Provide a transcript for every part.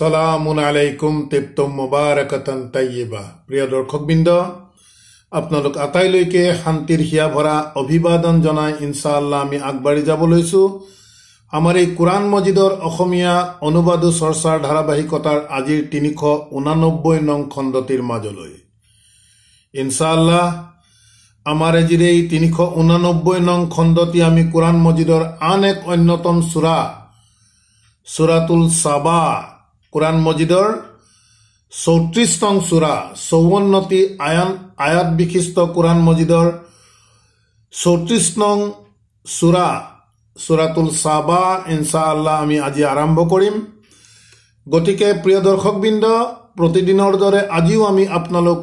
সালামুন আলাইকুম তেপ্তম মুবারকতন তাইয়েবা প্ৰিয় দৰ্শকবৃন্দ আপোনালোক আটাইলৈকে শান্তিৰ হিয়া ভৰা অভিবাদন জনাই ইনশাআল্লাহ আমি আগবাঢ়ি যাব লৈছোঁ আমাৰ এই কোৰাণ মজিদৰ অসমীয়া অনুবাদু চৰ্চাৰ ধাৰাবাহিকতাৰ আজিৰ তিনিশ ঊনানব্বৈ নং খণ্ডটিৰ মাজলৈ ইনশাআল্লাহ আমাৰ আজিৰ এই তিনিশ ঊনানব্বৈ নং খণ্ডটি আমি কোৰাণ মজিদৰ আন এক অন্যতম চূড়া চূৰাতুল চাবা কোরআন মজিদৰ চৌত্ৰিছ নং চূৰা চৌৱন্নটি আয়ন আয়াত বিশিষ্ট কোরআন মজিদৰ চৌত্ৰিছ নং চূৰা চূৰাতুল চাবা আল্লাহ আমি আজি আৰম্ভ কৰিম গতিকে প্ৰিয় দৰ্শকবৃন্দ প্ৰতিদিনৰ দৰে আজিও আমি আপোনালোক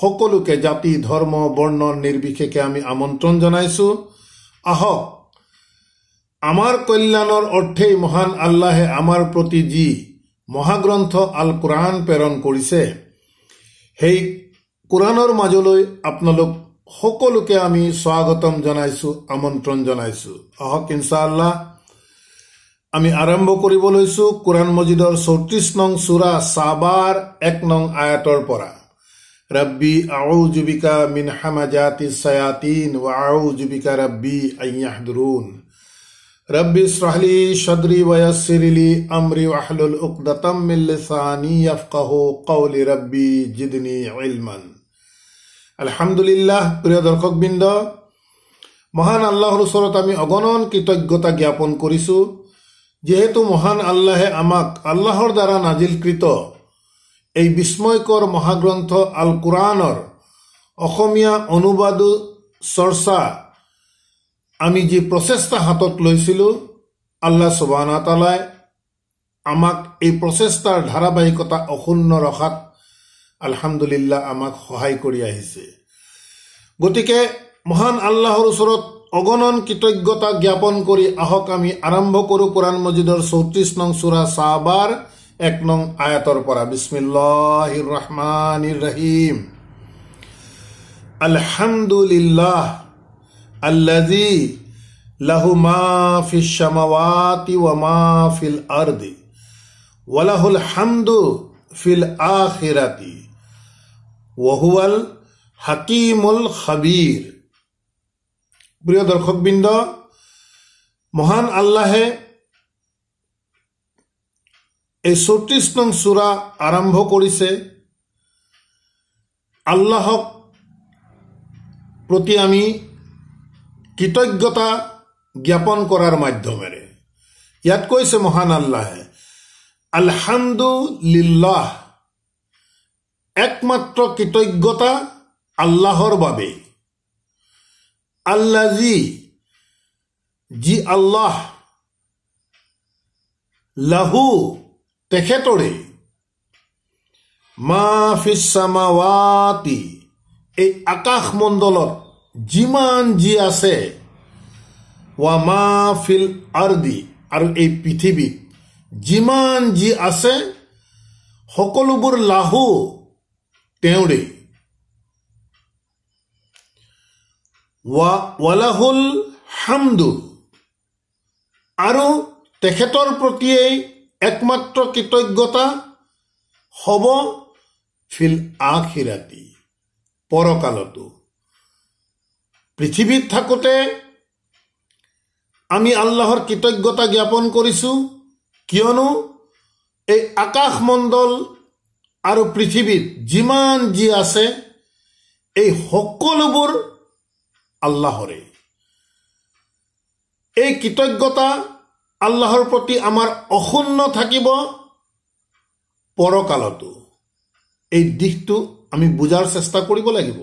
সকলোকে জাতি ধৰ্ম বৰ্ণ নিৰ্বিশেষে আমি আমন্ত্ৰণ জনাইছোঁ আহক আমাৰ কল্যাণৰ অৰ্থেই মহান আল্লাহে আমাৰ প্ৰতি যি মহাগ্ৰন্থ আল কোৰআন প্ৰেৰণ কৰিছে সেই কোৰআনৰ মাজলৈ আপোনালোক সকলোকে আমি স্বাগতম জনাইছোঁ আমন্ত্ৰণ জনাইছোঁ আহক ইনশাল্লাহ আমি আৰম্ভ কৰিব লৈছোঁ কোৰাণ মজিদৰ চৌত্ৰিছ নং চূৰা চাবাৰ এক নং আয়াতৰ পৰা ৰব্বি আউ জুবিকা মিন চয়াতিন ৱ আউ জুবিকা ৰব্বি আয়াহদুৰ رب اشرح لي صدري ويسر لي امري واحلل عقدة من لساني يفقهوا قولي ربي زدني علما الحمد لله প্রিয় দর্শকবৃন্দ মহান আল্লাহর সরত আমি অগণন কৃতজ্ঞতা জ্ঞাপন করিছো যেহেতু মহান আল্লাহে আমাক আল্লাহর দ্বারা নাজিলকৃত এই বিস্ময়কর মহাগ্রন্থ আল কোরআনর অসমীয়া অনুবাদ চৰ্চা আমি যি প্ৰচেষ্টা হাতত লৈছিলোঁ আল্লাহ চুবানা তালাই আমাক এই প্ৰচেষ্টাৰ ধাৰাবাহিকতা অক্ষুন্ন ৰখাত আলহামদুলিল্লাহ আমাক সহায় কৰি আহিছে গতিকে মহান আল্লাহৰ ওচৰত অগণন কৃতজ্ঞতা জ্ঞাপন কৰি আহক আমি আৰম্ভ কৰোঁ কোৰাণ মজিদৰ চৌত্ৰিছ নং চোৰা চাহবাৰ এক নং আয়াতৰ পৰা বিস্মিল্লাহ ৰহমান ইৰ আলহামদুলিল্লাহ আল্লাজি লাহু মা ফিস সামাওয়াতি ওয়া মা ফিল আরদি ওয়া লাহুল হামদু ফিল আখিরাতি ওয়া হুয়াল হাকিমুল খাবির প্রিয় দর্শকবৃন্দ মহান আল্লাহে এই চৌত্ৰিছ নং চূড়া আৰম্ভ কৰিছে আল্লাহক প্ৰতি আমি কৃতজ্ঞতা জ্ঞাপন করার মাধ্যমে ইয়াত কৈছে মহান আল্লাহে আলহামদুলিল্লাহ লিল্লাহ একমাত্র কৃতজ্ঞতা আল্লাহর বাবে জি যি আল্লাহ লাহু তেখেতৰে মা ফিসামাওয়াতি এই মণ্ডলত যিমান যি আছে ওয়া ফিল আর্দি আৰু এই পৃথিৱীত যিমান যি আছে সকলোবোৰ লাহু তেওঁৰেই ৱালাহুল হামদু আৰু তেখেতৰ প্ৰতিয়েই একমাত্ৰ কৃতজ্ঞতা হ'ব ফিল আখিৰাতি পৰকালতো পৃথিবীত থাকোঁতে আমি আল্লাহৰ কৃতজ্ঞতা জ্ঞাপন কৰিছোঁ কিয়নো এই আকাশমণ্ডল আৰু পৃথিৱীত যিমান যি আছে এই সকলোবোৰ আল্লাহৰে এই কৃতজ্ঞতা আল্লাহৰ প্ৰতি আমাৰ অশূন্য থাকিব পৰকালতো এই দিশটো আমি বুজাৰ চেষ্টা কৰিব লাগিব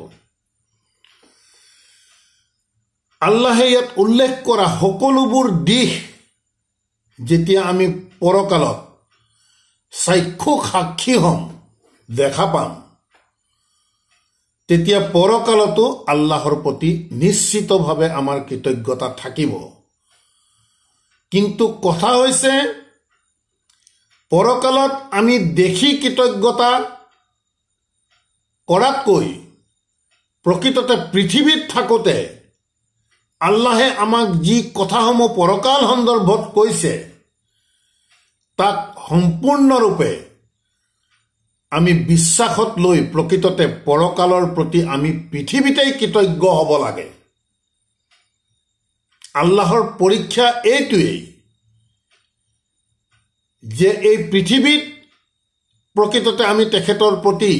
আল্লাহে ইয়াত উল্লেখ কৰা সকলোবোৰ দিশ যেতিয়া আমি পৰকালত চাক্ষুষ সাক্ষী হ'ম দেখা পাম তেতিয়া পৰকালতো আল্লাহৰ প্ৰতি নিশ্চিতভাৱে আমাৰ কৃতজ্ঞতা থাকিব কিন্তু কথা হৈছে পৰকালত আমি দেখি কৃতজ্ঞতা কৰাতকৈ প্ৰকৃততে পৃথিৱীত থাকোঁতে আল্লাহে আমাক যি কথাসমূহ পৰকাল সন্দৰ্ভত কৈছে তাক সম্পূৰ্ণৰূপে আমি বিশ্বাসত লৈ প্ৰকৃততে পৰকালৰ প্ৰতি আমি পৃথিৱীতেই কৃতজ্ঞ হ'ব লাগে আল্লাহৰ পৰীক্ষা এইটোৱেই যে এই পৃথিৱীত প্ৰকৃততে আমি তেখেতৰ প্ৰতি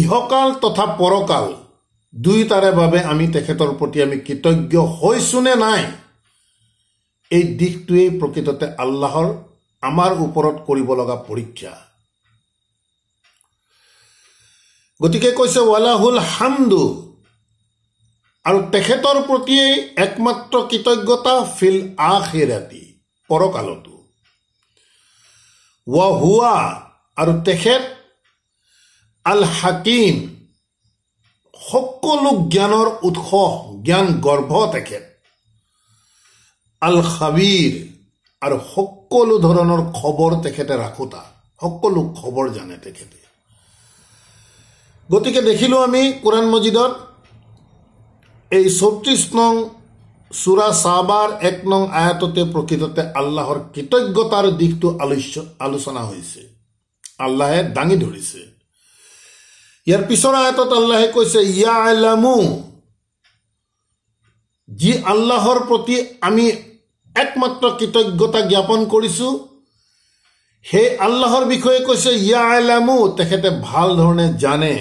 ইহকাল তথা পৰকাল দুই তাৰে বাবে আমি তেখেতৰ প্ৰতি আমি কৃতজ্ঞ হৈছো নে নাই এই দিশটোৱেই প্ৰকৃততে আল্লাহৰ আমাৰ ওপৰত কৰিব লগা পৰীক্ষা গতিকে কৈছে ৱালাহুল হামদু আৰু তেখেতৰ প্ৰতিয়েই একমাত্ৰ কৃতজ্ঞতা ফিল ৰাতি পৰকালতো ৱা হোৱা আৰু তেখেত আল হাকিম সকলো জ্ঞানৰ উৎস জ্ঞান গৰ্ভ তেখেত আল খাবিৰ আৰু সকলো ধৰণৰ খবৰ তেখেতে ৰাখোতা সকলো খবৰ জানে তেখেতে গতিকে দেখিলোঁ আমি কোৰাণ মজিদত এই চৌত্ৰিছ নং চোৰা চাহবাৰ এক নং আয়াততে প্ৰকৃততে আল্লাহৰ কৃতজ্ঞতাৰ দিশটো আলোচ্য আলোচনা হৈছে আল্লাহে দাঙি ধৰিছে ইয়ার পিছৰ আয়াতত আল্লাহে কৈছে ইয়া যি আল্লাহৰ প্ৰতি আমি একমাত্ৰ কৃতজ্ঞতা জ্ঞাপন কৰিছোঁ সেই আল্লাহৰ বিষয়ে কৈছে ইয়া তেখেতে ভাল ধৰণে জানে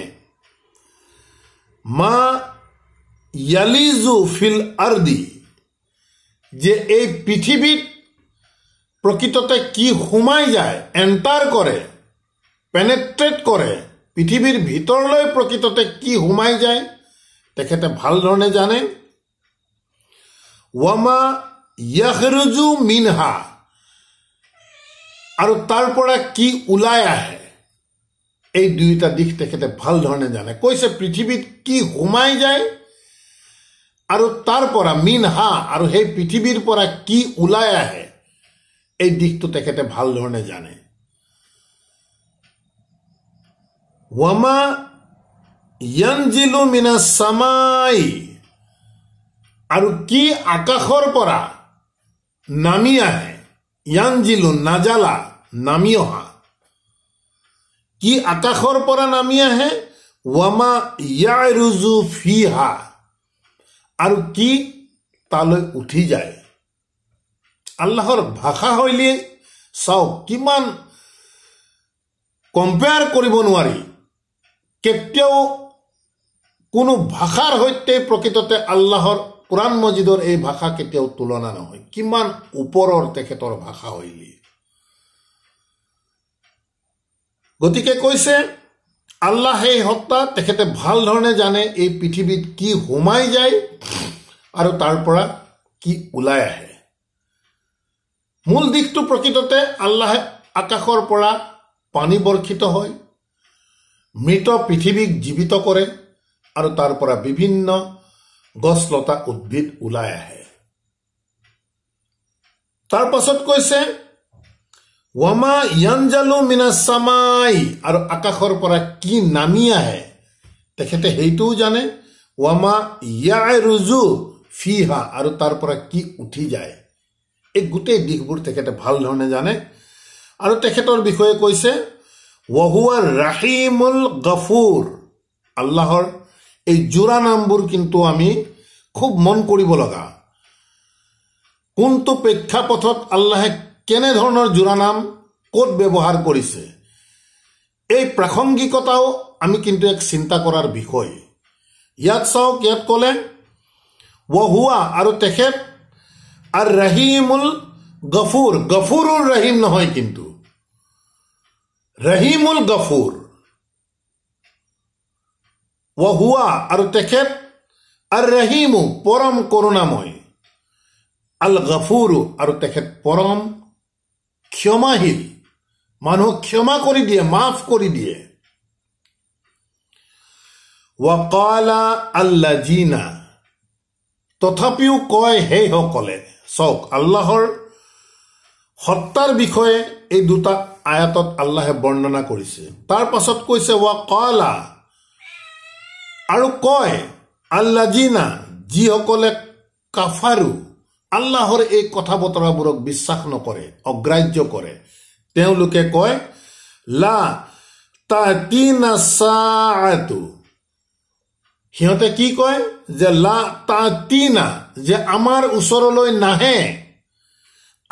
মা ইয়ালিজু ফিল আৰ্দি যে এই পৃথিৱীত প্ৰকৃততে কি সোমাই যায় এণ্টাৰ কৰে পেনেট্ৰেট কৰে পৃথিৱীৰ ভিতৰলৈ প্ৰকৃততে কি সোমাই যায় তেখেতে ভাল ধৰণে জানে ৱামা য়াহৰুজু মিনহা আৰু তাৰ পৰা কি ওলাই আহে এই দুয়োটা দিশ তেখেতে ভাল ধৰণে জানে কৈছে পৃথিৱীত কি সোমাই যায় আৰু তাৰ পৰা মিনহা আৰু সেই পৃথিৱীৰ পৰা কি ওলাই আহে এই দিশটো তেখেতে ভাল ধৰণে জানে ওয়ামা ইয়ঞ্জিলু মিনা সামাই আৰু কি আকাশৰ পৰা নামি আহে ইয়ঞ্জিলু নাজালা নামি অহা কি আকাশৰ পৰা নামি আহে ওয়ামা ইয়াই ৰুজু ফিহা আৰু কি তালৈ উঠি যায় আল্লাহৰ ভাষাশৈলী চাওক কিমান কম্পেয়াৰ কৰিব নোৱাৰি কেতিয়াও কোনো ভাষাৰ সৈতে প্ৰকৃততে আল্লাহৰ কোৰাণ মজিদৰ এই ভাষা কেতিয়াও তুলনা নহয় কিমান ওপৰৰ তেখেতৰ ভাষা শৈলী গতিকে কৈছে আল্লাহে এই সত্তা তেখেতে ভাল ধৰণে জানে এই পৃথিৱীত কি সোমাই যায় আৰু তাৰ পৰা কি ওলাই আহে মূল দিশটো প্ৰকৃততে আল্লাহে আকাশৰ পৰা পানী বৰ্ষিত হয় মৃত পৃথিৱীক জীৱিত কৰে আৰু তাৰ পৰা বিভিন্ন গছ লতা উদ্ভিদ ওলাই আহে তাৰ পাছত কৈছে ৱামা ইয়ানজালু মিনাচামাই আৰু আকাশৰ পৰা কি নামি আহে তেখেতে সেইটোও জানে ৱমা ইয়াই ৰুজু ফিহা আৰু তাৰ পৰা কি উঠি যায় এই গোটেই দিশবোৰ তেখেতে ভাল ধৰণে জানে আৰু তেখেতৰ বিষয়ে কৈছে ৱহুৱা ৰাহিমুল গফুৰ আল্লাহৰ এই যোৰা নামবোৰ কিন্তু আমি খুব মন কৰিব লগা কোনটো প্ৰেক্ষাপথত আল্লাহে কেনেধৰণৰ জোৰা নাম ক'ত ব্যৱহাৰ কৰিছে এই প্ৰাসংগিকতাও আমি কিন্তু এক চিন্তা কৰাৰ বিষয় ইয়াত চাওক ইয়াত ক'লে ৱহুৱা আৰু তেখেত আৰু ৰাহিমুল গফুৰ গফুৰ ৰাহিম নহয় কিন্তু ৰহিমুল গফুৰ ওহুয়া আৰ তেখেত আৰু ৰহিমু পৰম কৰোণাময় আল গফুৰ আৰু তেখেত পৰম ক্ষমাহীন মানুহক ক্ষমা কৰি দিয়ে মাফ কৰি দিয়ে ওয়াকালা আল্লা জিনা তথাপিও কয় হে সকলে চক আল্লাহৰ হত্যাৰ বিষয়ে এই দুটা আয়াতত আল্লাহে বৰ্ণনা কৰিছে তাৰ পাছত কৈছে ৱা কলা আৰু কয় আল্লা জিনা যিসকলে কাফাৰু আল্লাহৰ এই কথা বতৰাবোৰক বিশ্বাস নকৰে অগ্ৰাহ্য কৰে তেওঁলোকে কয় লা তাহতি নাচাটো সিহঁতে কি কয় যে লা তাহতি না যে আমাৰ ওচৰলৈ নাহে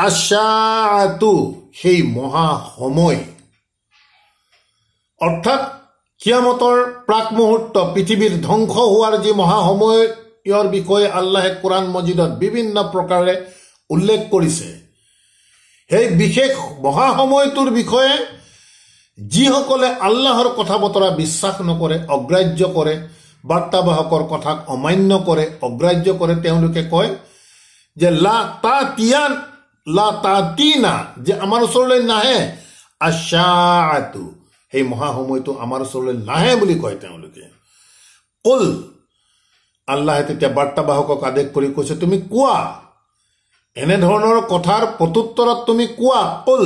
আচাটো সেই মহা সময় অৰ্থাৎ কিয়ামতৰ প্ৰাক মুহূৰ্ত পৃথিৱীৰ ধ্বংস হোৱাৰ যি মহা সময় বিষয়ে আল্লাহে কোৰাণ মছজিদত বিভিন্ন প্ৰকাৰে উল্লেখ কৰিছে সেই বিশেষ মহা সময়টোৰ বিষয়ে যিসকলে আল্লাহৰ কথা বতৰা বিশ্বাস নকৰে অগ্ৰাহ্য কৰে বাৰ্তাবাহকৰ কথাক অমান্য কৰে অগ্ৰাহ্য কৰে তেওঁলোকে কয় যে লা তা তিয়াৰ লাতাতিনা যে আমার ওচৰলৈ নাহে আশাআতু সেই মহা সময়টো আমাৰ ওচৰলৈ নাহে বুলি কয় তেওঁলোকে কুল আল্লাহে তেতিয়া বাৰ্তাবাহকক আদেশ কৰি কৈছে তুমি কোৱা এনেধৰণৰ কথাৰ প্ৰত্যুত্তৰত তুমি কোৱা কুল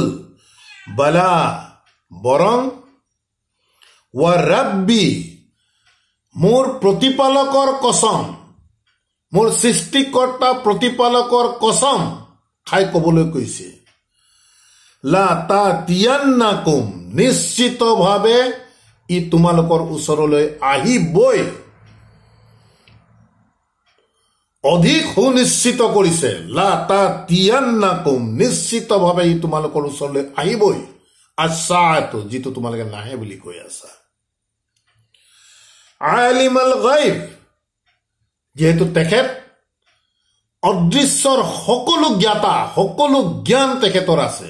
বালা বৰং ৱা ৰাব্বি মোৰ প্ৰতিপালকৰ কচম মোৰ সৃষ্টিকৰ্তা প্ৰতিপালকৰ কচম খাই কবলৈ কৈছে লাটা তিয়ান নাকুম নিশ্চিতভাৱে ই তোমালোকৰ ওচৰলৈ আহিবই অধিক সুনিশ্চিত কৰিছে লাটা তিয়ান নাকুম নিশ্চিতভাৱে ই তোমালোকৰ ওচৰলৈ আহিবই আচ্ছাটো যিটো তোমালোকে নাহে বুলি কৈ আছা আলিমাল গাইব যিহেতু তেখেত অদৃশ্যৰ সকলো জ্ঞাতা সকলো জ্ঞান তেখেতৰ আছে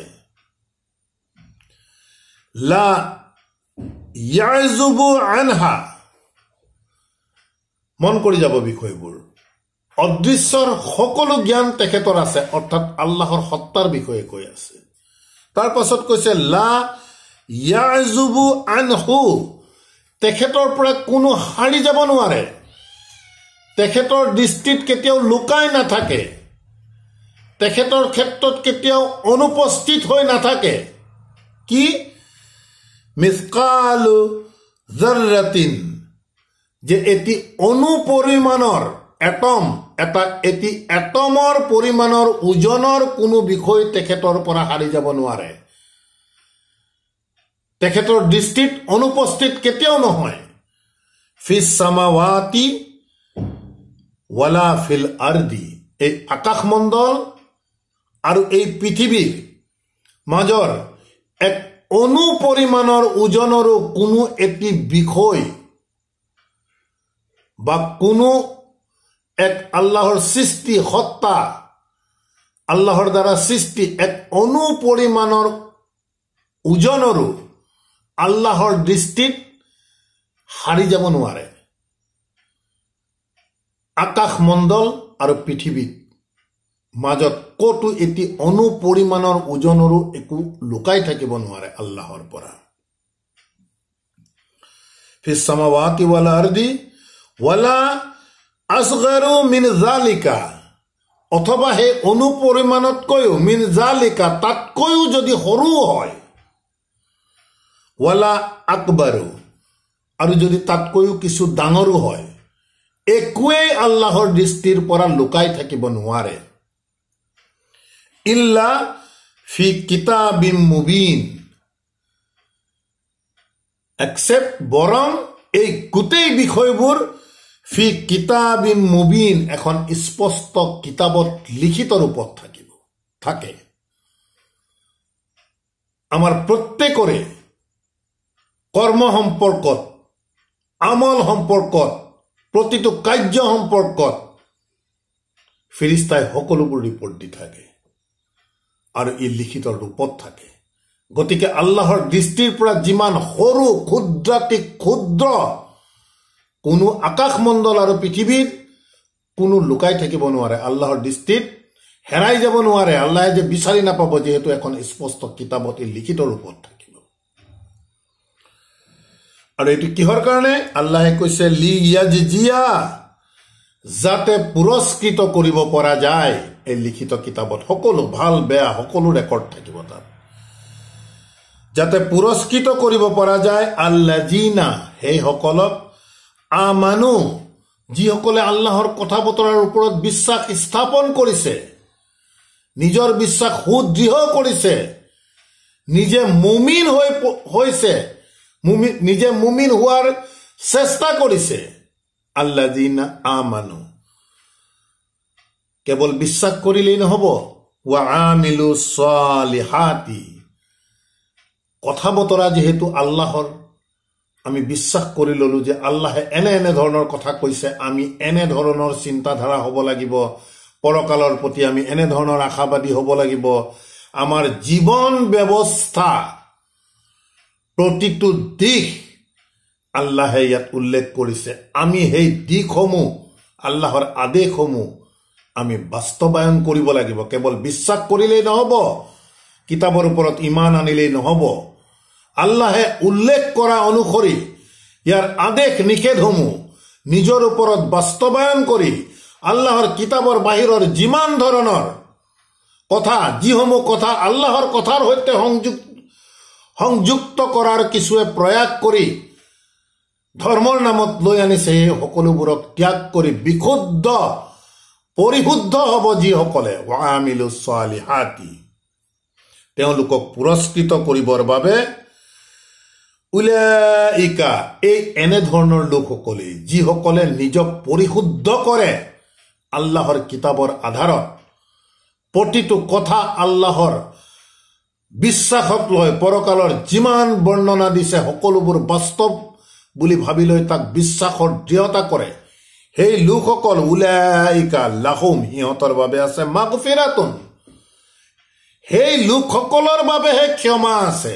মন কৰি যাব বিষয়বোৰ অদৃশ্যৰ সকলো জ্ঞান তেখেতৰ আছে অৰ্থাৎ আল্লাহৰ সত্তাৰ বিষয়ে কৈ আছে তাৰ পাছত কৈছে লা ইয়াৰ যুবু আন হু তেখেতৰ পৰা কোনো সাৰি যাব নোৱাৰে তেখেতৰ দৃষ্টিত কেতিয়াও লুকাই নাথাকে তেখেতৰ ক্ষেত্ৰত কেতিয়াও অনুপস্থিত হৈ নাথাকে কি মিচকালু জৰ্ৰাতিন যে এটি অনুপৰিমাণৰ এটম এটা এটি এটমৰ পৰিমাণৰ ওজনৰ কোনো বিষয় তেখেতৰ পৰা সাৰি যাব নোৱাৰে তেখেতৰ দৃষ্টিত অনুপস্থিত কেতিয়াও নহয় ফিচ চামাৱাতী ওয়ালা ফিল আরদি এই আকাশমণ্ডল আৰু এই পৃথিৱীৰ মাজৰ এক অনু ওজনৰো কোনো এটি বিষয় বা কোনো এক আল্লাহৰ সৃষ্টি সত্তা আল্লাহৰ দ্বাৰা সৃষ্টি এক অনু ওজনৰো আল্লাহৰ দৃষ্টিত সাৰি যাব নোৱাৰে আকাশ মণ্ডল আৰু পৃথিৱীত মাজত ক'তো এটি অনুপৰিমাণৰ ওজনৰো একো লুকাই থাকিব নোৱাৰে আল্লাহৰ পৰা ফিচামাৱাতি ৱালা আৰ্দি ৱালা আসগাৰু মিন জালিকা অথবা সেই অনুপৰিমাণতকৈও মিন জালিকা তাতকৈও যদি সৰু হয় ৱালা আকবাৰো আৰু যদি তাতকৈও কিছু ডাঙৰো হয় একোৱেই আল্লাহৰ দৃষ্টিৰ পৰা লুকাই থাকিব নোৱাৰে ইল্লা ফি কিতাবিম মুবিন একচেপ্ট বৰং এই গোটেই বিষয়বোৰ ফি কিতাবিম মুবিন এখন স্পষ্ট কিতাপত লিখিত ৰূপত থাকিব থাকে আমাৰ প্ৰত্যেকৰে কৰ্ম সম্পৰ্কত আমল সম্পৰ্কত প্ৰতিটো কাৰ্য সম্পৰ্কত ফিৰিস্তাই সকলোবোৰ ৰিপৰ্ট দি থাকে আৰু ই লিখিত ৰূপত থাকে গতিকে আল্লাহৰ দৃষ্টিৰ পৰা যিমান সৰু ক্ষুদ্ৰাতি ক্ষুদ্ৰ কোনো আকাশমণ্ডল আৰু পৃথিৱীত কোনো লুকাই থাকিব নোৱাৰে আল্লাহৰ দৃষ্টিত হেৰাই যাব নোৱাৰে আল্লাহে যে বিচাৰি নাপাব যিহেতু এখন স্পষ্ট কিতাপত ই লিখিত ৰূপত থাকে আৰু এইটো কিহৰ কাৰণে আল্লাহে কৈছে লি ইয়াজি জিয়া যাতে পুৰস্কৃত কৰিব পৰা যায় এই লিখিত কিতাপত সকলো ভাল বেয়া সকলো ৰেকৰ্ড থাকিব তাত যাতে পুৰস্কৃত কৰিব পৰা যায় আল্লা জিনা সেইসকলক আমানু যিসকলে আল্লাহৰ কথা বতৰাৰ ওপৰত বিশ্বাস স্থাপন কৰিছে নিজৰ বিশ্বাস সুদৃঢ় কৰিছে নিজে মুমিন হৈ হৈছে নিজে মুমিন হওয়ার চেষ্টা করেছে আল্লা দিন আমানু কেবল বিশ্বাস করিলেই নহব ওয়া আমিলু সালিহাতি কথা বতৰা যিহেতু আল্লাহৰ আমি বিশ্বাস কৰি ল'লোঁ যে আল্লাহে এনে এনে ধরনের কথা কৈছে আমি এনে ধরনের চিন্তাধাৰা হ'ব লাগিব পৰকালৰ প্ৰতি আমি এনেধৰণৰ আশাবাদী হ'ব লাগিব আমাৰ জীৱন ব্যৱস্থা প্ৰতিটো দিশ আল্লাহে ইয়াত উল্লেখ কৰিছে আমি সেই দিশসমূহ আল্লাহৰ আদেশসমূহ আমি বাস্তৱায়ন কৰিব লাগিব কেৱল বিশ্বাস কৰিলেই নহ'ব কিতাপৰ ওপৰত ইমান আনিলেই নহ'ব আল্লাহে উল্লেখ কৰা অনুসৰি ইয়াৰ আদেশ নিষেধসমূহ নিজৰ ওপৰত বাস্তৱায়ন কৰি আল্লাহৰ কিতাপৰ বাহিৰৰ যিমান ধৰণৰ কথা যিসমূহ কথা আল্লাহৰ কথাৰ সৈতে সংযুক্ত সংযুক্ত কৰাৰ কিছুৱে প্ৰয়াস কৰি ধৰ্মৰ নামত লৈ আনিছে সেই সকলোবোৰক ত্যাগ কৰি বিশুদ্ধ পৰিশুদ্ধ হ'ব যিসকলে ৱামিলো ছোৱালী হাতি তেওঁলোকক পুৰস্কৃত কৰিবৰ বাবে উলিয়াইকা এই এনেধৰণৰ লোকসকলেই যিসকলে নিজক পৰিশুদ্ধ কৰে আল্লাহৰ কিতাপৰ আধাৰত প্ৰতিটো কথা আল্লাহৰ বিশ্বাসক লৈ পৰকালৰ যিমান বৰ্ণনা দিছে সকলোবোৰ বাস্তৱ বুলি ভাবি লৈ তাক বিশ্বাসৰ দৃঢ়তা কৰে সেই লোকসকল উলাইকা লাহুম সিহঁতৰ বাবে আছে মাগফিৰাতুন সেই লোকসকলৰ বাবেহে ক্ষমা আছে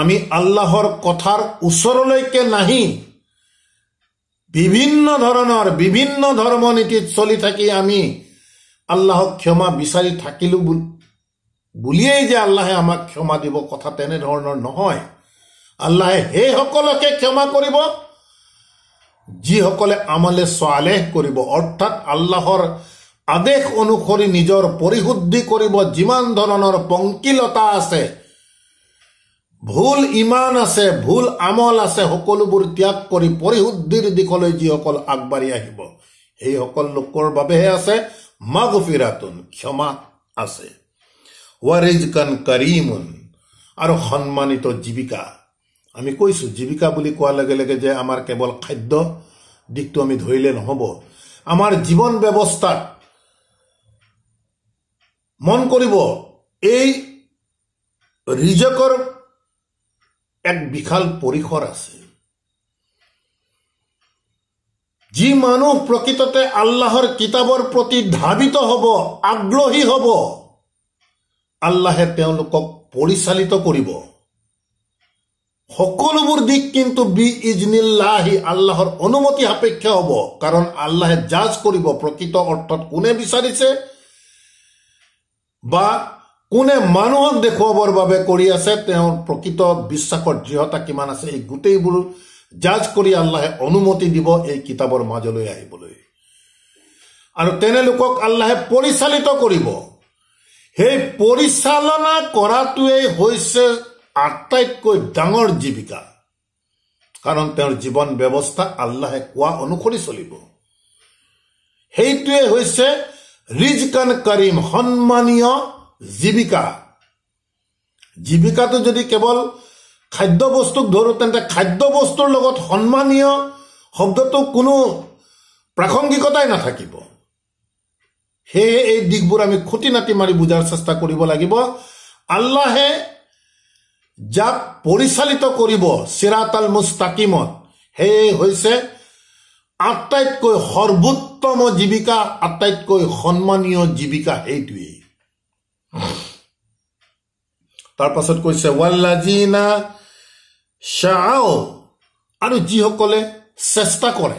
আমি আল্লাহৰ কথাৰ ওচৰলৈকে নাহি বিভিন্ন ধৰণৰ বিভিন্ন ধৰ্ম নীতিত চলি থাকি আমি আল্লাহক ক্ষমা বিচাৰি থাকিলো বুলিয়েই যে আল্লাহে আমাক ক্ষমা দিব কথা তেনেধৰণৰ নহয় আল্লাহে সেইসকলকে ক্ষমা কৰিব যিসকলে আমালে চালেহ কৰিব অৰ্থাৎ আল্লাহৰ আদেশ অনুসৰি নিজৰ পৰিশুদ্ধি কৰিব যিমান ধৰণৰ পংকিলতা আছে ভুল ইমান আছে ভুল আমল আছে সকলোবোৰ ত্যাগ কৰি পৰিশুদ্ধিৰ দিশলৈ যিসকল আগবাঢ়ি আহিব সেইসকল লোকৰ বাবেহে আছে মাগফিরাতুন ক্ষমা আছে ওয়ারিজকান করিমুন আৰু সন্মানিত জীৱিকা আমি কৈছোঁ জীৱিকা বুলি কোৱাৰ লগে লগে যে আমাৰ কেৱল খাদ্য দিশটো আমি ধৰিলে নহ'ব আমাৰ জীৱন ব্যৱস্থাত মন কৰিব এই ৰিজকৰ এক বিশাল পৰিসৰ আছে যি মানুহ প্ৰকৃততে আল্লাহৰ কিতাপৰ প্ৰতি ধাৱিত হ'ব আগ্ৰহী হ'ব আল্লাহে তেওঁলোকক পৰিচালিত কৰিব সকলোবোৰ দিশ কিন্তু বি ইজনিল্লাহি আল্লাহৰ অনুমতি সাপেক্ষে হ'ব কাৰণ আল্লাহে জাজ কৰিব প্ৰকৃত অৰ্থত কোনে বিচাৰিছে বা কোনে মানুহক দেখুৱাবৰ বাবে কৰি আছে তেওঁৰ প্ৰকৃত বিশ্বাসৰ দৃঢ়তা কিমান আছে এই গোটেইবোৰ জাজ কৰি আল্লাহে অনুমতি দিব এই কিতাপৰ মাজলৈ আহিবলৈ আৰু তেনেলোকক আল্লাহে পৰিচালিত কৰিব সেই পৰিচালনা কৰাটোৱেই হৈছে আটাইতকৈ ডাঙৰ জীৱিকা কাৰণ তেওঁৰ জীৱন ব্যৱস্থা আল্লাহে কোৱা অনুসৰি চলিব সেইটোৱে হৈছে ৰিজকান কাৰিম সন্মানীয় জীৱিকা জীৱিকাটো যদি কেৱল খাদ্য বস্তুক ধৰোঁ তেন্তে খাদ্য বস্তুৰ লগত সন্মানীয় শব্দটো কোনো প্ৰাসংগিকতাই নাথাকিব সেয়ে এই দিশবোৰ আমি খুটি নাতি মাৰি বুজাৰ চেষ্টা কৰিব লাগিব আল্লাহে যাক পৰিচালিত কৰিব চিৰাতাল মুস্তাকিমত সেয়ে হৈছে আটাইতকৈ সৰ্বোত্তম জীৱিকা আটাইতকৈ সন্মানীয় জীৱিকা সেইটোৱেই তাৰপাছত পাছত কৈছে ৱাল্লাজিনা শ্বাও আৰু যিসকলে চেষ্টা কৰে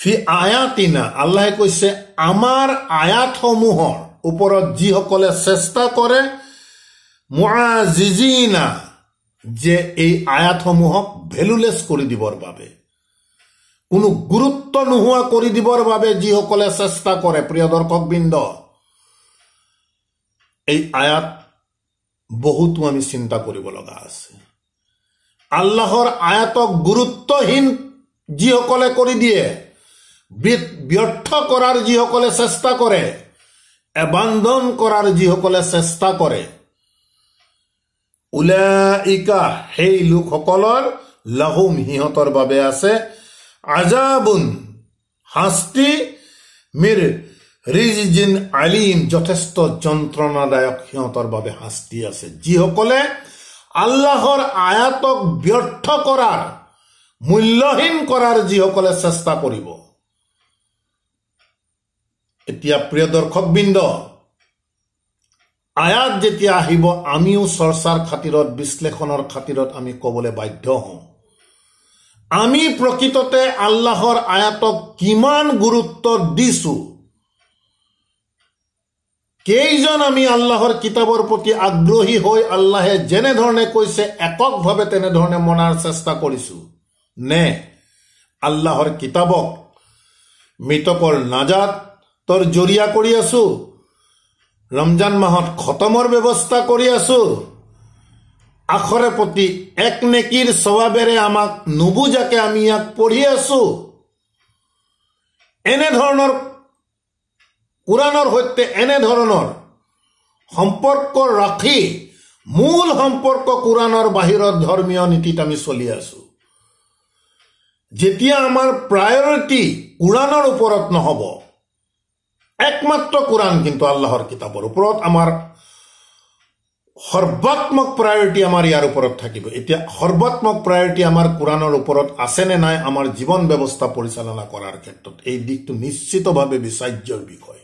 ফি আয়াতিনা আল্লাহে কৈছে আমাৰ আয়াতসমূহৰ ওপৰত যিসকলে চেষ্টা কৰে মুআজিজিনা যে এই আয়াতসমূহক ভেলুলেছ কৰি দিবৰ বাবে কোনো গুৰুত্ব নোহোৱা কৰি দিবৰ বাবে যিসকলে চেষ্টা কৰে প্ৰিয় দৰ্শকবৃন্দ এই আয়াত বহুতো আমি চিন্তা কৰিব লগা আছে আল্লাহৰ আয়াতক গুৰুত্বহীন যিসকলে কৰি দিয়ে ব্যৰ্থ কৰাৰ যিসকলে চেষ্টা কৰে এবান্ধন কৰাৰ যিসকলে চেষ্টা কৰে উলাইকা সেই লোকসকলৰ লাহুম সিহঁতৰ বাবে আছে আজাবোন শাস্তি মিৰ রিজিন আলিম যথেষ্ট যন্ত্ৰণাদায়ক সিহঁতৰ বাবে শাস্তি আছে যিসকলে আল্লাহৰ আয়াতক ব্যৰ্থ কৰাৰ মূল্যহীন কৰাৰ যিসকলে চেষ্টা কৰিব এতিয়া প্ৰিয় দৰ্শকবৃন্দ আয়াত যেতিয়া আহিব আমিও চৰ্চাৰ খাতিৰত বিশ্লেষণৰ খাতিৰত আমি ক'বলৈ বাধ্য হওঁ আমি প্ৰকৃততে আল্লাহৰ আয়াতক কিমান গুৰুত্ব দিছোঁ কেইজন আমি আল্লাহৰ কিতাপৰ প্ৰতি আগ্ৰহী হৈ আল্লাহে যেনেধৰণে কৈছে এককভাৱে তেনেধৰণে মনাৰ চেষ্টা কৰিছোঁ নে আল্লাহৰ কিতাপক মৃতকৰ নাজাত জৰিয়া কৰি আছোঁ ৰমজান মাহত খতমৰ ব্যৱস্থা কৰি আছোঁ আখৰে প্ৰতি এক নেকিৰ স্বভাৱেৰে আমাক নুবুজাকে আমি ইয়াক পঢ়ি আছোঁ এনেধৰণৰ কোৰআনেৰ সৈতে এনেধৰণৰ সম্পৰ্ক ৰাখি মূল সম্পৰ্ক কোৰআনেৰ বাহিৰত ধৰ্মীয় নীতিত আমি চলি আছো যেতিয়া আমাৰ প্ৰায়ৰিটি কোৰআনেৰ ওপৰত নহব একমাত্ৰ কোৰআন কিন্তু আল্লাহৰ কিতাপৰ ওপৰত আমাৰ সৰ্বাত্মক প্ৰায়ৰিটি আমাৰ ইয়াৰ ওপৰত থাকিব এতিয়া সৰ্বাত্মক প্ৰায়ৰিটি আমাৰ কোৰআনেৰ ওপৰত আছে নে নাই আমাৰ জীৱন ব্যৱস্থা পৰিচালনা কৰাৰ ক্ষেত্ৰত এই দিশটো নিশ্চিতভাৱে বিচাৰ্যৰ বিষয়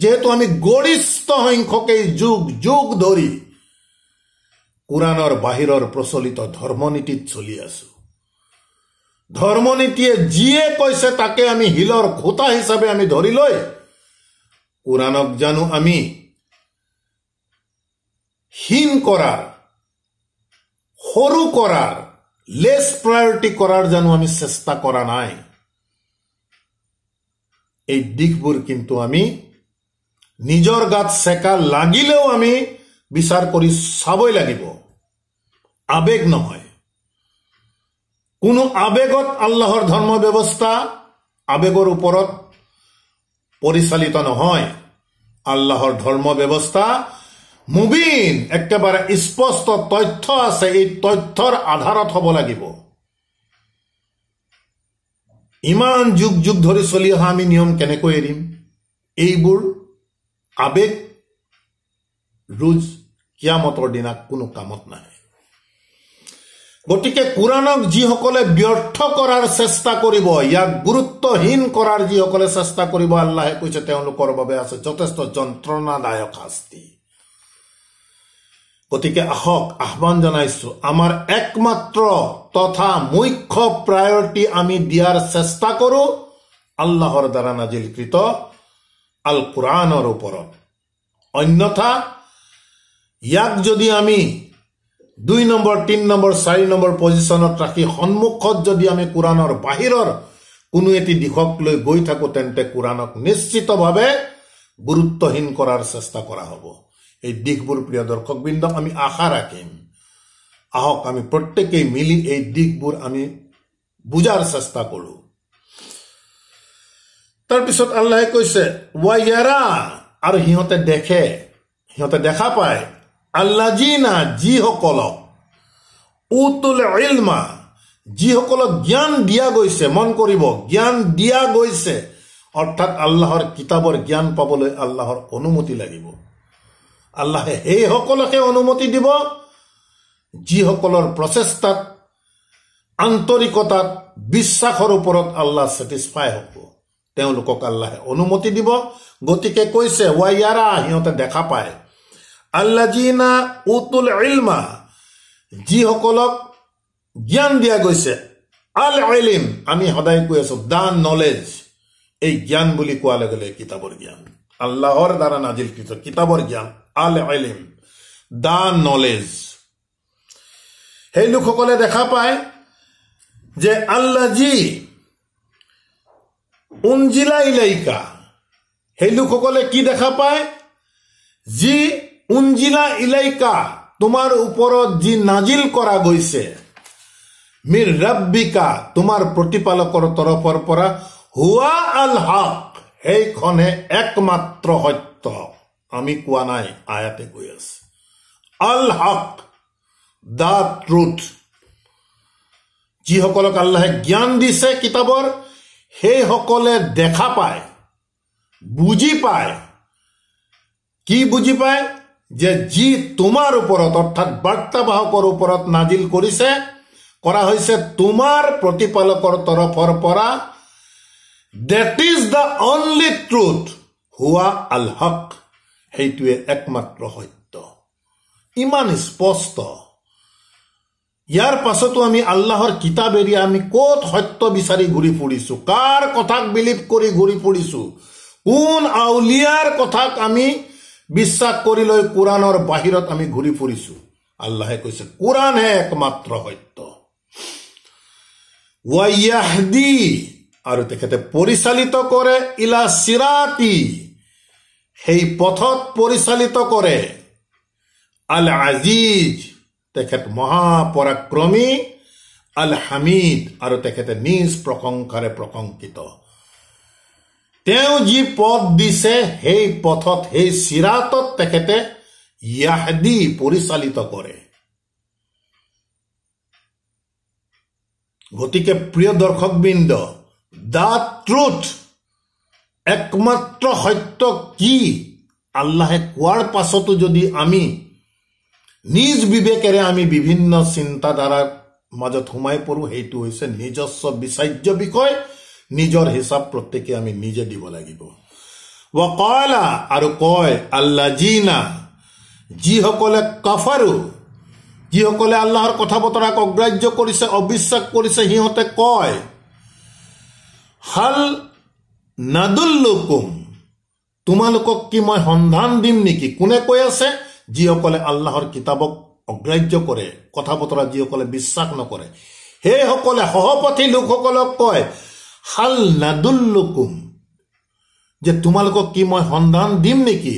যেহেতু আমি গরিষ্ঠ সংখ্যকেই যুগ যুগ ধৰি কোৰাণৰ বাহিৰৰ প্ৰচলিত ধৰ্মনীতিত চলি আছো ধৰ্মনীতিয়ে যিয়ে কৈছে তাকে আমি শিলৰ খুঁটা হিচাপে আমি ধৰি লৈ কোৰাণক জানো আমি হীন কৰাৰ সৰু কৰাৰ লেছ প্ৰায়ৰিটি কৰাৰ জানো আমি চেষ্টা কৰা নাই এই দিশবোৰ কিন্তু আমি নিজৰ গাত চেকা লাগিলেও আমি বিচাৰ কৰি চাবই লাগিব আৱেগ নহয় কোনো আৱেগত আল্লাহৰ ধৰ্ম ব্যৱস্থা আৱেগৰ ওপৰত পৰিচালিত নহয় আল্লাহৰ ধৰ্ম ব্যৱস্থা মুবিন একেবাৰে স্পষ্ট তথ্য আছে এই তথ্যৰ আধাৰত হ'ব লাগিব ইমান যুগ যুগ ধৰি চলি অহা আমি নিয়ম কেনেকৈ এৰিম এইবোৰ আবেগ ৰোজ কিয়ামতৰ দিনা কোনো কামত নাহে গতিকে কোৰাণক যিসকলে ব্যৰ্থ কৰাৰ চেষ্টা কৰিব ইয়াক গুৰুত্বহীন কৰাৰ যিসকলে চেষ্টা কৰিব আল্লাহে কৈছে তেওঁলোকৰ বাবে আছে যথেষ্ট যন্ত্ৰণাদায়ক শাস্তি গতিকে আহক আহ্বান জনাইছো আমাৰ একমাত্ৰ তথা মুখ্য প্ৰায়ৰিটি আমি দিয়াৰ চেষ্টা কৰোঁ আল্লাহৰ দ্বাৰা নাজিলকৃত আল কোরআনর ওপৰত অন্যথা ইয়াক যদি আমি দুই নম্বৰ তিনি নম্বৰ চাৰি নম্বৰ পজিশ্যনত ৰাখি সন্মুখত যদি আমি কোৰাণৰ বাহিৰৰ কোনো এটি দিশক লৈ গৈ থাকোঁ তেন্তে কোৰাণক নিশ্চিতভাৱে গুৰুত্বহীন কৰাৰ চেষ্টা কৰা হ'ব এই দিশবোৰ প্ৰিয় দৰ্শকবৃন্দক আমি আশা ৰাখিম আহক আমি প্ৰত্যেকেই মিলি এই দিশবোৰ আমি বুজাৰ চেষ্টা কৰোঁ তাৰপিছত আল্লাহে কৈছে ৱাই ৱায়াৰা আৰু সিহঁতে দেখে সিহঁতে দেখা পায় আল্লাহ যি না যিসকলক উতুল ইলমা যিসকলক জ্ঞান দিয়া গৈছে মন কৰিব জ্ঞান দিয়া গৈছে অৰ্থাৎ আল্লাহৰ কিতাপৰ জ্ঞান পাবলৈ আল্লাহৰ অনুমতি লাগিব আল্লাহে সেইসকলকে অনুমতি দিব যিসকলৰ প্ৰচেষ্টাত আন্তৰিকতাত বিশ্বাসৰ ওপৰত আল্লাহ ছেটিছফাই হ'ব তেওঁলোকক আল্লাহে অনুমতি দিব গতিকে কৈছে ৱায়াৰা সিহঁতে দেখা পায় আল্লাজিনা উতুল ইলমা যিসকলক জ্ঞান দিয়া গৈছে আল আইলিম আমি সদায় কৈ আছো দা নলেজ এই জ্ঞান বুলি কোৱাৰ লগে লগে কিতাপৰ জ্ঞান আল্লাহৰ দ্বাৰা কৃত কিতাপৰ জ্ঞান আল আইলিম দা নলেজ সেই লোকসকলে দেখা পায় যে আল্লাজি উঞ্জিলা ইলাইকা সেই লোকসকলে কি দেখা পায় যি উঞ্জিলা ইলাইকা তোমাৰ ওপৰত যি নাজিল কৰা গৈছে মিৰ ৰব্বিকা তোমাৰ প্ৰতিপালকৰ তৰফৰ পৰা হোৱা আল হক সেইখনে একমাত্ৰ সত্য আমি কোৱা নাই আয়াতে গৈ আছে আল হক দ্য ট্ৰুথ যিসকলক আল্লাহে জ্ঞান দিছে কিতাপৰ সেইসকলে দেখা পায় বুজি পায় কি বুজি পায় যে যি তোমাৰ ওপৰত অৰ্থাৎ বাৰ্তাবাহকৰ ওপৰত নাজিল কৰিছে কৰা হৈছে তোমাৰ প্ৰতিপালকৰ তৰফৰ পৰা that is the only truth হোৱা আলহক সেইটোৱে একমাত্ৰ সত্য ইমান স্পষ্ট ইয়াৰ পাছতো আমি আল্লাহৰ কিতাপ এৰি আমি ক'ত সত্য বিচাৰি ঘূৰি ফুৰিছোঁ কাৰ কথাক বিলিভ কৰি ঘূৰি ফুৰিছোঁ কোন আউলিয়াৰ কথাক আমি বিশ্বাস কৰি লৈ কোৰাণৰ বাহিৰত আমি ঘূৰি ফুৰিছোঁ আল্লাহে কৈছে কোৰাণহে একমাত্ৰ সত্য ৱায়াহদি আৰু তেখেতে পৰিচালিত কৰে ইলা চিৰাতি সেই পথত পৰিচালিত কৰে আল আজিজ তেখেত মহাপৰাক্ৰমী আল হামিদ আৰু তেখেতে নিজ প্ৰশংসাৰে প্ৰশংকিত তেওঁ যি পথ দিছে সেই পথত সেই চিৰাতত তেখেতে ইয়াহদি পৰিচালিত কৰে গতিকে প্ৰিয় দৰ্শকবৃন্দ দা ট্ৰুথ একমাত্ৰ সত্য কি আল্লাহে কোৱাৰ পাছতো যদি আমি নিজ বিবেকেৰে আমি বিভিন্ন চিন্তাধাৰাৰ মাজত সোমাই পৰোঁ সেইটো হৈছে নিজস্ব বিচাৰ্য বিষয় নিজৰ হিচাপ প্ৰত্যেকে আমি নিজে দিব লাগিব কয়লা আৰু কয় আল্লা জিনা যিসকলে কফাৰো যিসকলে আল্লাহৰ কথা বতৰাক অগ্ৰাহ্য কৰিছে অবিশ্বাস কৰিছে সিহঁতে কয় হাল নাদুল্লুকুম তোমালোকক কি মই সন্ধান দিম নেকি কোনে কৈ আছে যিসকলে আল্লাহৰ কিতাপক অগ্ৰাহ্য কৰে কথা বতৰা যিসকলে বিশ্বাস নকৰে সেইসকলে সহপাঠী লোকসকলক কয় হাল নাদুল্লুকুম যে তোমালোকক কি মই সন্ধান দিম নেকি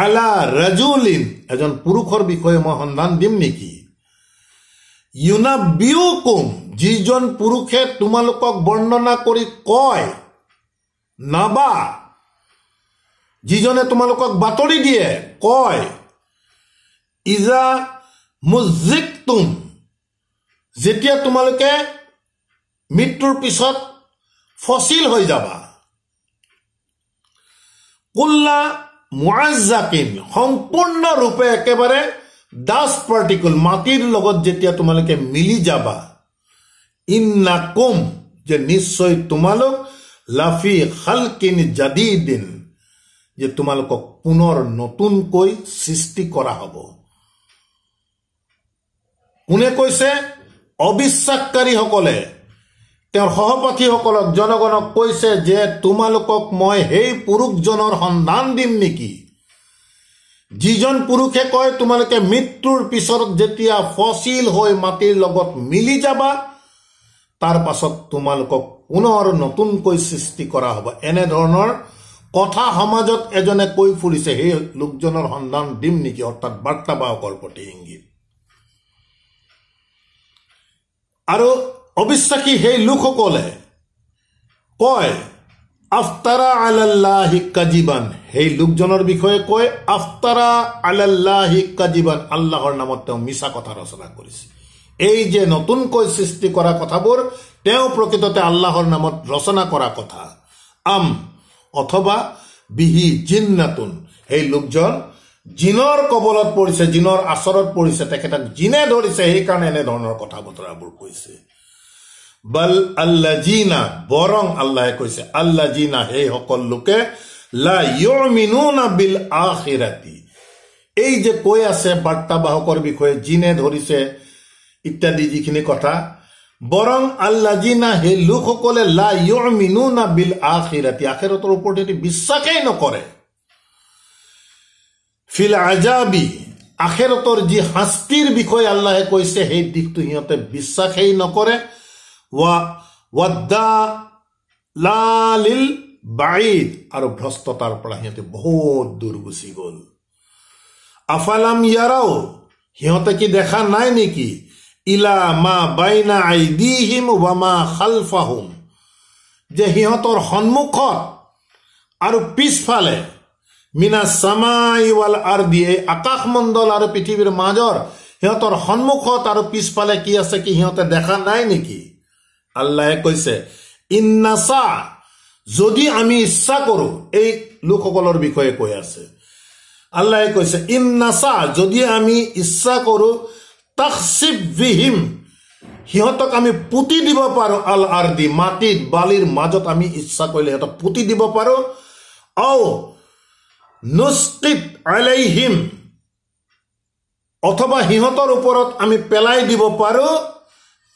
আলা ৰাজুলিন এজন পুৰুষৰ বিষয়ে মই সন্ধান দিম নেকি ইউনা বিউ কুম যিজন পুৰুষে তোমালোকক বৰ্ণনা কৰি কয় নাবা যিজনে তোমালোকক বাতৰি দিয়ে কয় ইজা মুজিক তুম যেতিয়া তোমালোকে মৃত্যুৰ পিছত ফচিল হৈ যাবা কুল্লা মুআজাকিন সম্পূৰ্ণৰূপে একেবাৰে দাস পাৰ্টিকুল মাটিৰ লগত যেতিয়া তোমালোকে মিলি যাবা ইন্না কুম যে নিশ্চয় তোমালোক লাফি হালকিন জাদি দিন যে তোমালোকক পুনৰ নতুনকৈ সৃষ্টি কৰা হ'ব কোনে কৈছে অবিশ্বাসকাৰীসকলে তেওঁৰ সহপাঠীসকলক জনগণক কৈছে যে তোমালোকক মই সেই পুৰুষজনৰ সন্ধান দিম নেকি যিজন পুৰুষে কয় তোমালোকে মৃত্যুৰ পিছত যেতিয়া ফচিল হৈ মাটিৰ লগত মিলি যাবা তাৰ পাছত তোমালোকক পুনৰ নতুনকৈ সৃষ্টি কৰা হ'ব এনেধৰণৰ কথা সমাজত এজনে কৈ ফুৰিছে সেই লোকজনৰ সন্ধান দিম নেকি অৰ্থাৎ বাৰ্তাবাহকৰ প্ৰতি ইংগিত আৰু অবিশ্বাসী সেই লোকসকলে কয় আফতাৰা আলাল্লাহি কাজিবান সেই লোকজনৰ বিষয়ে কয় আফতাৰা আলাল্লাহি কাজিবান আল্লাহৰ নামত তেওঁ মিছা কথা ৰচনা কৰিছে এই যে নতুনকৈ সৃষ্টি কৰা কথাবোৰ তেওঁ প্ৰকৃততে আল্লাহৰ নামত ৰচনা কৰা কথা আম অথবা বিহি নাতুন সেই লোকজন জিনৰ কবলত পৰিছে জিনৰ আচৰত পৰিছে তেখেতক জিনে ধৰিছে সেইকাৰণে এনেধৰণৰ কথা বতৰাবোৰ কৈছে বল আল্লা জিনা বৰং আল্লাহে কৈছে আল্লা জিনা সেইসকল লোকে বিল এই যে কৈ আছে বাৰ্তাবাহকৰ বিষয়ে জিনে ধৰিছে ইত্যাদি যিখিনি কথা বৰং আল্লা জিনা সেই লোকসকলে লা ইয়ৰ মিনু না বিল আখিৰাতি আখেৰতৰ ওপৰত সিহঁতি বিশ্বাসেই নকৰে ফিল আজাবি আখেৰতৰ যি শাস্তিৰ বিষয়ে আল্লাহে কৈছে সেই দিশটো সিহঁতে বিশ্বাসেই নকৰে ৱা ৱাদ্দা লালিল বাঈদ আৰু ভ্ৰষ্টতাৰ পৰা সিহঁতে বহুত দূৰ গুচি গ'ল আফালাম ইয়াৰাও সিহঁতে কি দেখা নাই নেকি ইলা মা বাইনা আই দি হিম ৱা মা খালফাহুম যে সিহঁতৰ সন্মুখত আৰু পিছফালে মিনা চামাই ৱাল আৰ দিয়ে আকাশমণ্ডল আৰু পৃথিৱীৰ মাজৰ সিহঁতৰ সন্মুখত আৰু পিছফালে কি আছে কি সিহঁতে দেখা নাই নেকি আল্লাহে কৈছে ইন্নাচা যদি আমি ইচ্ছা কৰোঁ এই লোকসকলৰ বিষয়ে কৈ আছে আল্লাহে কৈছে ইন্নাচা যদি আমি ইচ্ছা কৰোঁ তাকচিপ বিহীম সিহঁতক আমি পুতি দিব পাৰোঁ আল আৰ দি মাটিত বালিৰ মাজত আমি ইচ্ছা কৰিলে সিহঁতক পুতি দিব পাৰোঁ অ' নুস্কিত আলাইহিম অথবা সিহঁতৰ ওপৰত আমি পেলাই দিব পাৰোঁ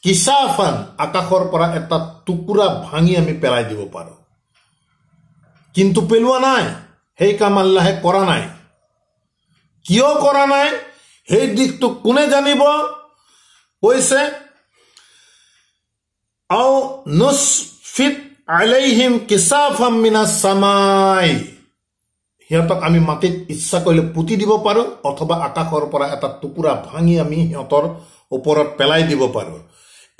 কিচাফান আকাশৰ পৰা এটা টুকুৰা ভাঙি আমি পেলাই দিব পাৰোঁ কিন্তু পেলোৱা নাই সেই কাম আল্লাহে কৰা নাই কিয় কৰা নাই সেই দিশটো কোনে জানিব কৈছে আলাইহিম কিচাফাম মিনা চামাই সিহঁতক আমি মাটিত ইচ্ছা কৰিলে পুতি দিব পাৰোঁ অথবা আকাশৰ পৰা এটা টুকুৰা ভাঙি আমি সিহঁতৰ ওপৰত পেলাই দিব পাৰোঁ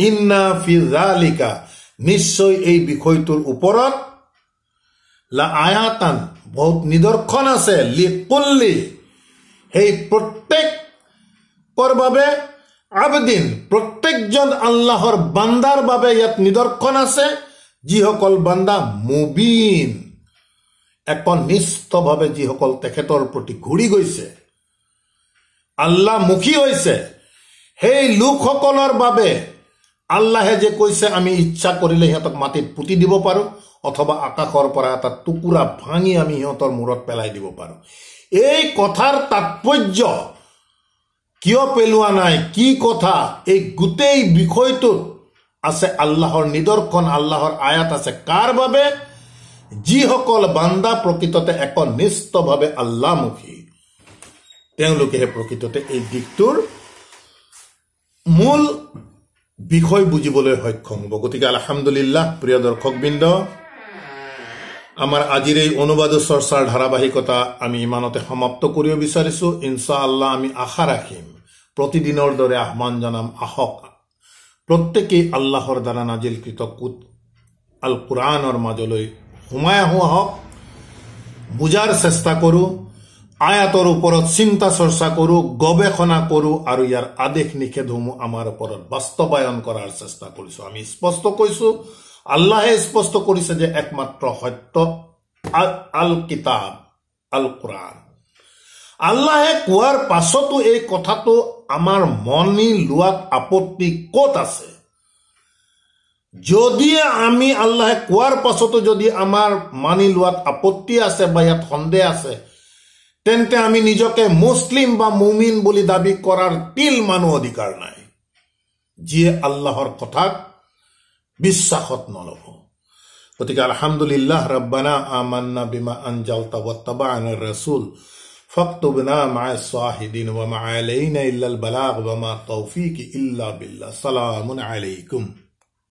ইন্না ফিজালিকা নিশ্চয় এই বিষয়টোৰ ওপৰত লা আয়াতান বহুত নিদৰ্শন আছে কুল্লি সেই প্ৰত্যেকৰ বাবে আবেদিন প্ৰত্যেকজন আল্লাহৰ বান্দাৰ বাবে ইয়াত নিদৰ্শন আছে যিসকল বান্দা মুবিন একনিষ্ঠভাৱে যিসকল তেখেতৰ প্ৰতি ঘূৰি গৈছে আল্লাহমুখী হৈছে সেই লোকসকলৰ বাবে আল্লাহে যে কৈছে আমি ইচ্ছা কৰিলে সিহঁতক মাটিত পুতি দিব পাৰোঁ অথবা আকাশৰ পৰা এটা টুকুৰা ভাঙি আমি সিহঁতৰ মূৰত পেলাই দিব পাৰোঁ এই কথাৰ তাৎপৰ্য কিয় পেলোৱা নাই কি কথা এই গোটেই বিষয়টোত আছে আল্লাহৰ নিদৰ্শন আল্লাহৰ আয়াত আছে কাৰ বাবে যিসকল বান্দা প্ৰকৃততে এক নিষ্ঠভাৱে আল্লামুখী তেওঁলোকেহে প্ৰকৃততে এই দিশটোৰ মূল বিষয় বুজিবলৈ সক্ষম হ'ব গতিকে আলহামদুলিল্লাহ প্ৰিয় দৰ্শকবৃন্দ আমাৰ আজিৰ এই অনুবাদ চৰ্চাৰ ধাৰাবাহিকতা আমি ইমানতে সমাপ্ত কৰিব বিচাৰিছোঁ ইনচা আল্লাহ আমি আশা ৰাখিম প্ৰতিদিনৰ দৰে আহ্বান জনাম আহক প্ৰত্যেকেই আল্লাহৰ দ্বাৰা নাজিলকৃত কুট আল কোরআনৰ মাজলৈ সোমাই আহোঁ আহক বুজাৰ চেষ্টা কৰোঁ আয়াতৰ ওপৰত চিন্তা চৰ্চা কৰোঁ গৱেষণা কৰোঁ আৰু ইয়াৰ আদেশ নিষেধসমূহ আমাৰ ওপৰত বাস্তৱায়ন কৰাৰ চেষ্টা কৰিছোঁ আমি স্পষ্ট কৈছোঁ আল্লাহে স্পষ্ট কৰিছে যে একমাত্ৰ সত্য আল কিতাপ আল কোৰআন আল্লাহে কোৱাৰ পাছতো এই কথাটো আমাৰ মনি লোৱাত আপত্তি ক'ত আছে যদি আমি আল্লাহে কোৱাৰ পাছতো যদি আমাৰ মানি লোৱাত আপত্তি আছে বা ইয়াত সন্দেহ আছে তেন্তে আমি নিজকে মুছলিম বা মুমিন বুলি দাবী কৰাৰ তিল মানুহ অধিকাৰ নাই যিয়ে আল্লাহৰ কথাক বিশ্বাসত নল'ব গতিকে আলহামদুলিল্লাহ ৰব্বানা আমান্না বিমা আঞ্জাল তবত্তবা ৰচুল فاكتبنا مع الصاحدين وما علينا إلا البلاغ وما توفيق إلا بالله سلام عليكم